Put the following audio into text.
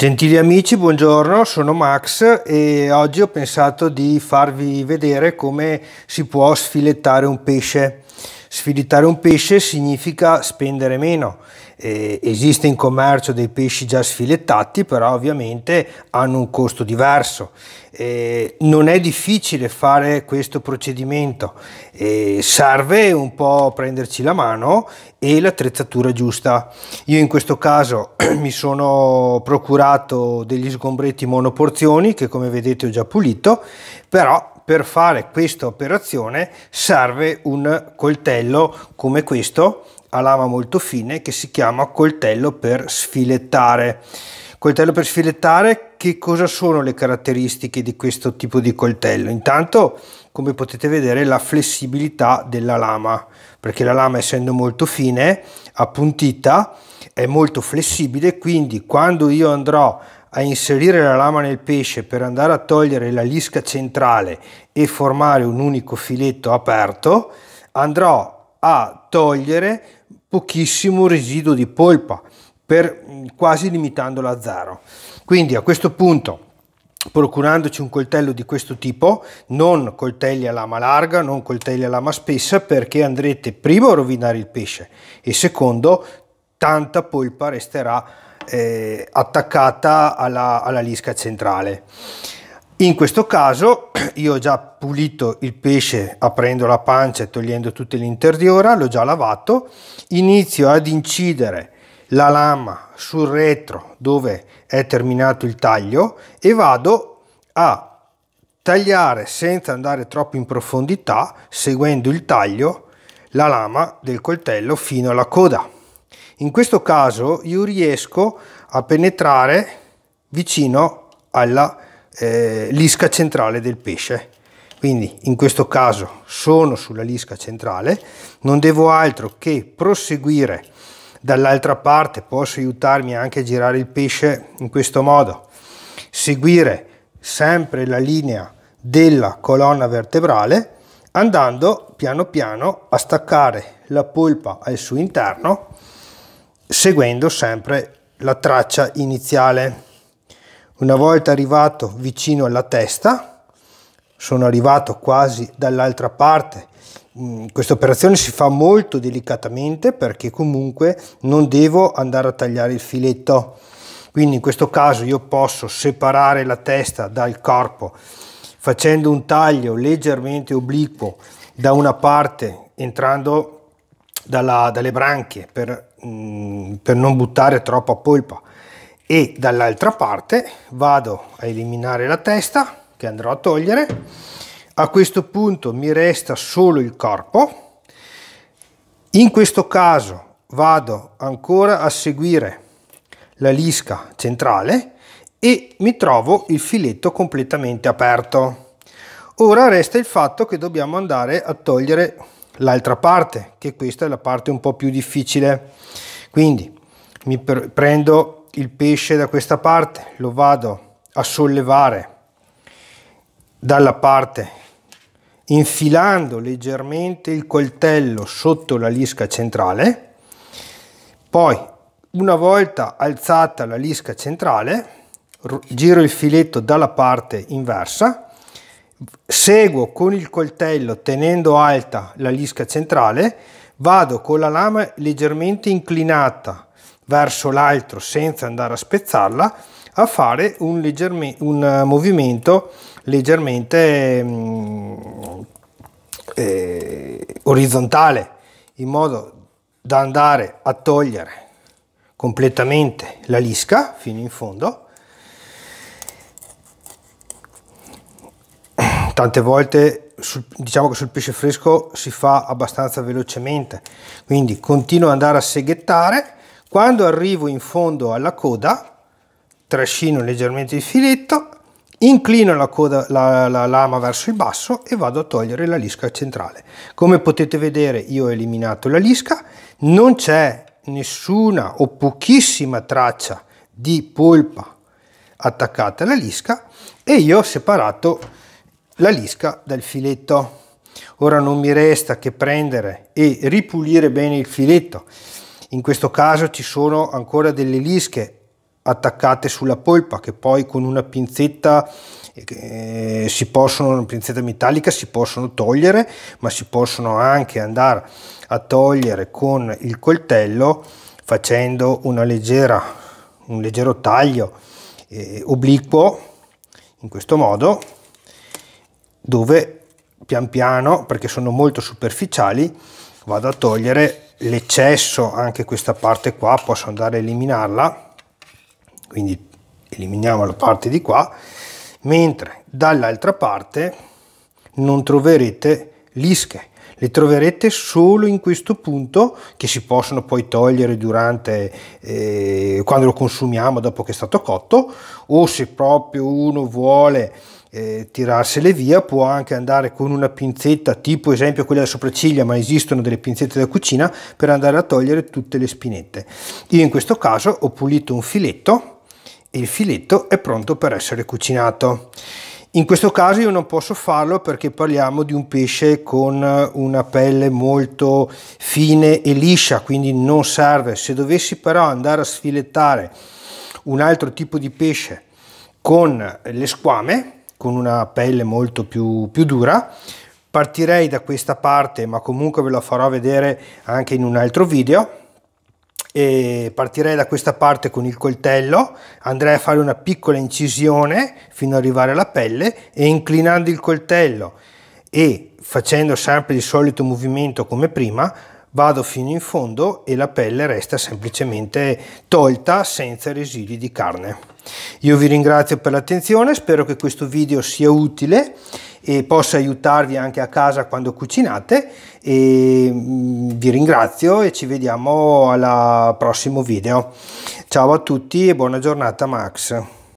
Gentili amici, buongiorno, sono Max e oggi ho pensato di farvi vedere come si può sfilettare un pesce. Sfilettare un pesce significa spendere meno eh, esiste in commercio dei pesci già sfilettati, però ovviamente hanno un costo diverso. Eh, non è difficile fare questo procedimento, eh, serve un po' prenderci la mano e l'attrezzatura giusta. Io in questo caso mi sono procurato degli sgombretti monoporzioni che come vedete ho già pulito, però per fare questa operazione serve un coltello come questo a lama molto fine che si chiama coltello per sfilettare. Coltello per sfilettare, che cosa sono le caratteristiche di questo tipo di coltello? Intanto, come potete vedere, la flessibilità della lama, perché la lama essendo molto fine, appuntita, è molto flessibile, quindi quando io andrò a inserire la lama nel pesce per andare a togliere la lisca centrale e formare un unico filetto aperto, andrò a togliere pochissimo residuo di polpa, per, mm, quasi limitandolo a zero. Quindi a questo punto procurandoci un coltello di questo tipo, non coltelli a lama larga, non coltelli a lama spessa, perché andrete primo a rovinare il pesce e secondo tanta polpa resterà eh, attaccata alla, alla lisca centrale. In questo caso io ho già pulito il pesce aprendo la pancia e togliendo tutto l'interiora, l'ho già lavato, inizio ad incidere la lama sul retro dove è terminato il taglio e vado a tagliare senza andare troppo in profondità, seguendo il taglio, la lama del coltello fino alla coda. In questo caso io riesco a penetrare vicino alla eh, lisca centrale del pesce. Quindi in questo caso sono sulla lisca centrale, non devo altro che proseguire dall'altra parte, posso aiutarmi anche a girare il pesce in questo modo, seguire sempre la linea della colonna vertebrale andando piano piano a staccare la polpa al suo interno seguendo sempre la traccia iniziale. Una volta arrivato vicino alla testa, sono arrivato quasi dall'altra parte. Mm, questa operazione si fa molto delicatamente perché comunque non devo andare a tagliare il filetto. Quindi in questo caso io posso separare la testa dal corpo facendo un taglio leggermente obliquo da una parte entrando dalla, dalle branchie per Mm, per non buttare troppa polpa e dall'altra parte vado a eliminare la testa che andrò a togliere a questo punto mi resta solo il corpo in questo caso vado ancora a seguire la lisca centrale e mi trovo il filetto completamente aperto ora resta il fatto che dobbiamo andare a togliere l'altra parte, che questa è la parte un po' più difficile. Quindi mi prendo il pesce da questa parte, lo vado a sollevare dalla parte infilando leggermente il coltello sotto la lisca centrale, poi una volta alzata la lisca centrale giro il filetto dalla parte inversa seguo con il coltello tenendo alta la lisca centrale, vado con la lama leggermente inclinata verso l'altro senza andare a spezzarla a fare un, leggerme, un movimento leggermente mm, eh, orizzontale in modo da andare a togliere completamente la lisca fino in fondo tante volte sul, diciamo che sul pesce fresco si fa abbastanza velocemente quindi continuo ad andare a seghettare quando arrivo in fondo alla coda trascino leggermente il filetto inclino la, coda, la, la lama verso il basso e vado a togliere la lisca centrale come potete vedere io ho eliminato la lisca non c'è nessuna o pochissima traccia di polpa attaccata alla lisca e io ho separato la lisca dal filetto. Ora non mi resta che prendere e ripulire bene il filetto. In questo caso ci sono ancora delle lische attaccate sulla polpa che poi con una pinzetta eh, eh, si possono una pinzetta metallica si possono togliere ma si possono anche andare a togliere con il coltello facendo una leggera un leggero taglio eh, obliquo in questo modo dove pian piano, perché sono molto superficiali, vado a togliere l'eccesso, anche questa parte qua, posso andare a eliminarla, quindi eliminiamo la parte di qua, mentre dall'altra parte non troverete lische, le troverete solo in questo punto che si possono poi togliere durante eh, quando lo consumiamo dopo che è stato cotto o se proprio uno vuole eh, tirarsele via, può anche andare con una pinzetta tipo esempio quella da sopracciglia, ma esistono delle pinzette da cucina per andare a togliere tutte le spinette. Io in questo caso ho pulito un filetto e il filetto è pronto per essere cucinato. In questo caso io non posso farlo perché parliamo di un pesce con una pelle molto fine e liscia, quindi non serve. Se dovessi però andare a sfilettare un altro tipo di pesce con le squame, con una pelle molto più, più dura partirei da questa parte ma comunque ve la farò vedere anche in un altro video e partirei da questa parte con il coltello andrei a fare una piccola incisione fino ad arrivare alla pelle e inclinando il coltello e facendo sempre il solito movimento come prima vado fino in fondo e la pelle resta semplicemente tolta senza residui di carne. Io vi ringrazio per l'attenzione, spero che questo video sia utile e possa aiutarvi anche a casa quando cucinate e mm, vi ringrazio e ci vediamo al prossimo video. Ciao a tutti e buona giornata Max.